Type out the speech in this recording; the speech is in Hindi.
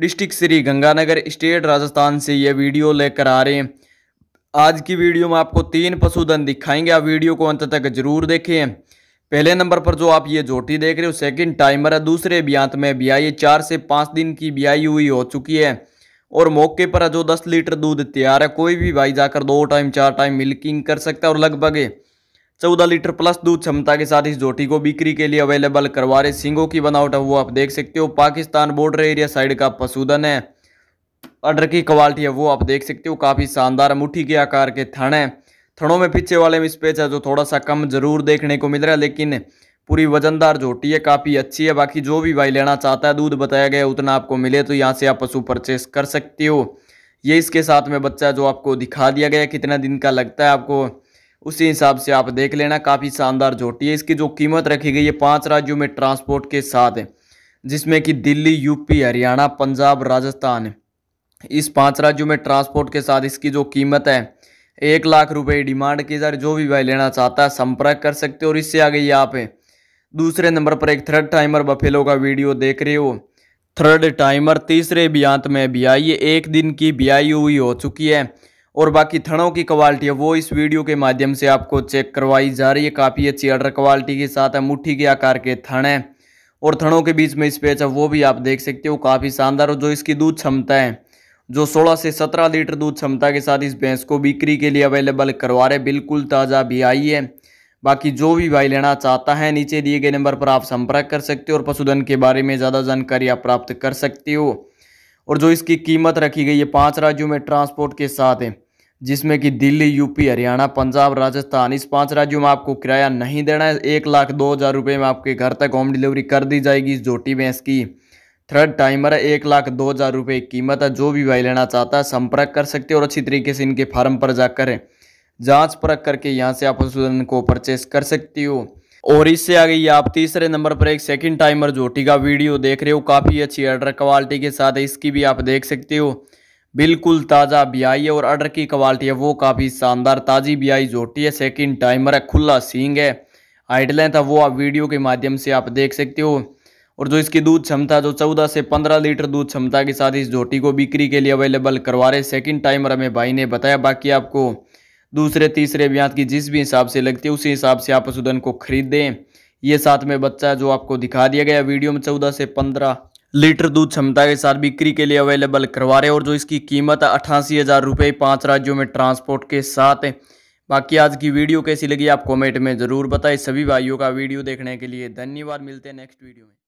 डिस्ट्रिक्ट श्री गंगानगर स्टेट राजस्थान से ये वीडियो लेकर आ रहे हैं आज की वीडियो में आपको तीन पशुधन दिखाएंगे आप वीडियो को अंत तक जरूर देखें पहले नंबर पर जो आप ये जोटी देख रहे हो सेकंड टाइमर है दूसरे ब्यांत में ब्याई चार से पाँच दिन की ब्याई हुई हो चुकी है और मौके पर जो दस लीटर दूध तैयार है कोई भी भाई जाकर दो टाइम चार टाइम मिल्किंग कर सकता है और लगभग चौदह लीटर प्लस दूध क्षमता के साथ इस जोटी को बिक्री के लिए अवेलेबल करवा रहे सिंगों की बनावट है वो आप देख सकते हो पाकिस्तान बॉर्डर एरिया साइड का पशुधन है अडर की क्वालिटी है वो आप देख सकते हो काफ़ी शानदार मुठ्ठी के आकार के थण है थणों में पीछे वाले में स्पेस है जो थोड़ा सा कम जरूर देखने को मिल रहा है लेकिन पूरी वजनदार झोटी है काफ़ी अच्छी है बाकी जो भी भाई लेना चाहता है दूध बताया गया उतना आपको मिले तो यहाँ से आप पशु परचेस कर सकते हो ये इसके साथ में बच्चा जो आपको दिखा दिया गया कितना दिन का लगता है आपको उसी हिसाब से आप देख लेना काफ़ी शानदार जोटी है इसकी जो कीमत रखी गई है पाँच राज्यों में ट्रांसपोर्ट के साथ है जिसमें कि दिल्ली यूपी हरियाणा पंजाब राजस्थान इस पांच राज्यों में ट्रांसपोर्ट के साथ इसकी जो कीमत है एक लाख रुपए डिमांड की जा रही जो भी भाई लेना चाहता है संपर्क कर सकते हो और इससे आ गई आप दूसरे नंबर पर एक थर्ड टाइमर बफेलो का वीडियो देख रहे हो थर्ड टाइमर तीसरे बियांत में बियाई एक दिन की बियाई हुई हो चुकी है और बाकी थड़ों की क्वालिटी है वो इस वीडियो के माध्यम से आपको चेक करवाई जा रही है काफ़ी अच्छी अडर क्वालिटी के साथ है मुट्ठी के आकार के थड़ है और थड़ों के बीच में स्पेस है वो भी आप देख सकते हो काफ़ी शानदार और जो इसकी दूध क्षमता है जो 16 से 17 लीटर दूध क्षमता के साथ इस भैंस को बिक्री के लिए अवेलेबल करवा रहे बिल्कुल ताज़ा भी आई है बाकी जो भी भाई लेना चाहता है नीचे दिए गए नंबर पर आप संपर्क कर सकते हो और पशुधन के बारे में ज़्यादा जानकारी आप प्राप्त कर सकते हो और जो इसकी कीमत रखी गई है पाँच राज्यों में ट्रांसपोर्ट के साथ है जिसमें कि दिल्ली यूपी हरियाणा पंजाब राजस्थान इस पांच राज्यों में आपको किराया नहीं देना है एक लाख दो हज़ार रुपये में आपके घर तक होम डिलीवरी कर दी जाएगी जोटी भैंस की थर्ड टाइमर है एक लाख दो हज़ार रुपये कीमत है जो भी भाई लेना चाहता है संपर्क कर सकते और अच्छी तरीके से इनके फार्म पर जाकर जाँच परख करके यहाँ से आप पशुधन को परचेस कर सकती हो और इससे आगे ये आप तीसरे नंबर पर एक सेकेंड टाइमर जोटी का वीडियो देख रहे हो काफ़ी अच्छी एडर क्वालिटी के साथ है इसकी भी आप देख सकते हो बिल्कुल ताज़ा ब्याई है और अर्डर की क्वालिटी है वो काफ़ी शानदार ताज़ी ब्याई झोटी है सेकंड टाइमर है खुला सींग है हाइट लेंथ है वो आप वीडियो के माध्यम से आप देख सकते हो और जो इसकी दूध क्षमता जो 14 से 15 लीटर दूध क्षमता के साथ इस जोटी को बिक्री के लिए अवेलेबल करवा रहे सेकंड टाइमर हमें भाई ने बताया बाकी आपको दूसरे तीसरे ब्याज की जिस भी हिसाब से लगती है उसी हिसाब से आप पशुधन को खरीद दें ये साथ में बच्चा जो आपको दिखा दिया गया वीडियो में चौदह से पंद्रह लीटर दूध क्षमता के साथ बिक्री के लिए अवेलेबल करवा रहे और जो इसकी कीमत है अट्ठासी हज़ार रुपये पाँच राज्यों में ट्रांसपोर्ट के साथ है बाकी आज की वीडियो कैसी लगी आप कमेंट में ज़रूर बताएं सभी भाइयों का वीडियो देखने के लिए धन्यवाद मिलते हैं नेक्स्ट वीडियो में